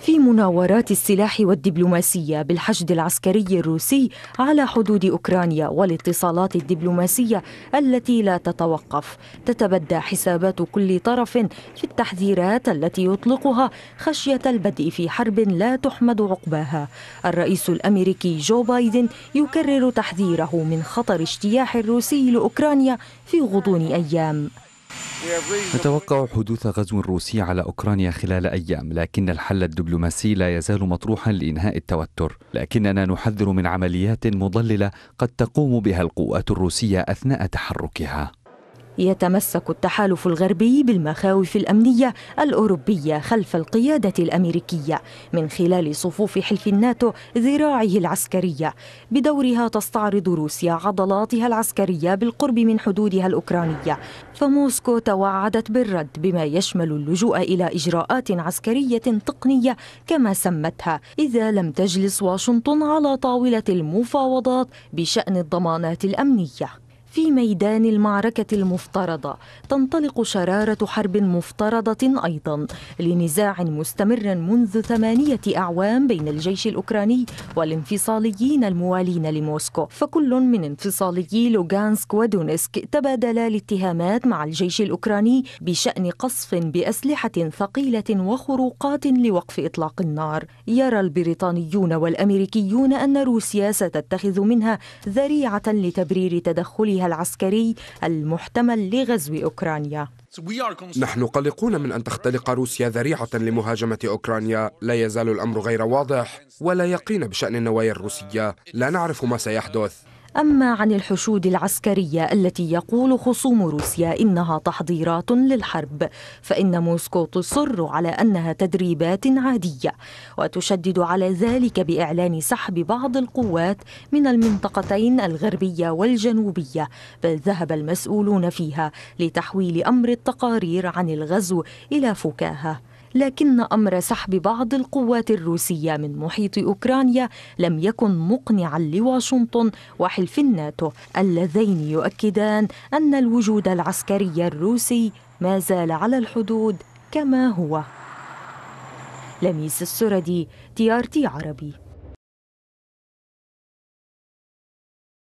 في مناورات السلاح والدبلوماسية بالحشد العسكري الروسي على حدود أوكرانيا والاتصالات الدبلوماسية التي لا تتوقف تتبدى حسابات كل طرف في التحذيرات التي يطلقها خشية البدء في حرب لا تحمد عقباها الرئيس الأمريكي جو بايدن يكرر تحذيره من خطر اجتياح الروسي لأوكرانيا في غضون أيام نتوقع حدوث غزو روسي على أوكرانيا خلال أيام لكن الحل الدبلوماسي لا يزال مطروحا لإنهاء التوتر لكننا نحذر من عمليات مضللة قد تقوم بها القوات الروسية أثناء تحركها يتمسك التحالف الغربي بالمخاوف الأمنية الأوروبية خلف القيادة الأمريكية من خلال صفوف حلف الناتو ذراعه العسكرية بدورها تستعرض روسيا عضلاتها العسكرية بالقرب من حدودها الأوكرانية فموسكو توعدت بالرد بما يشمل اللجوء إلى إجراءات عسكرية تقنية كما سمتها إذا لم تجلس واشنطن على طاولة المفاوضات بشأن الضمانات الأمنية في ميدان المعركة المفترضة تنطلق شرارة حرب مفترضة أيضا لنزاع مستمر منذ ثمانية أعوام بين الجيش الأوكراني والانفصاليين الموالين لموسكو فكل من انفصاليي لوغانسك ودونسك تبادلا الاتهامات مع الجيش الأوكراني بشأن قصف بأسلحة ثقيلة وخروقات لوقف إطلاق النار يرى البريطانيون والأمريكيون أن روسيا ستتخذ منها ذريعة لتبرير تدخلها العسكري المحتمل لغزو أوكرانيا نحن قلقون من أن تختلق روسيا ذريعة لمهاجمة أوكرانيا لا يزال الأمر غير واضح ولا يقين بشأن النوايا الروسية لا نعرف ما سيحدث أما عن الحشود العسكرية التي يقول خصوم روسيا إنها تحضيرات للحرب فإن موسكو تصر على أنها تدريبات عادية وتشدد على ذلك بإعلان سحب بعض القوات من المنطقتين الغربية والجنوبية بل ذهب المسؤولون فيها لتحويل أمر التقارير عن الغزو إلى فكاهة لكن امر سحب بعض القوات الروسيه من محيط اوكرانيا لم يكن مقنعا لواشنطن وحلف الناتو اللذين يؤكدان ان الوجود العسكري الروسي ما زال على الحدود كما هو لميس السردي تي ار تي عربي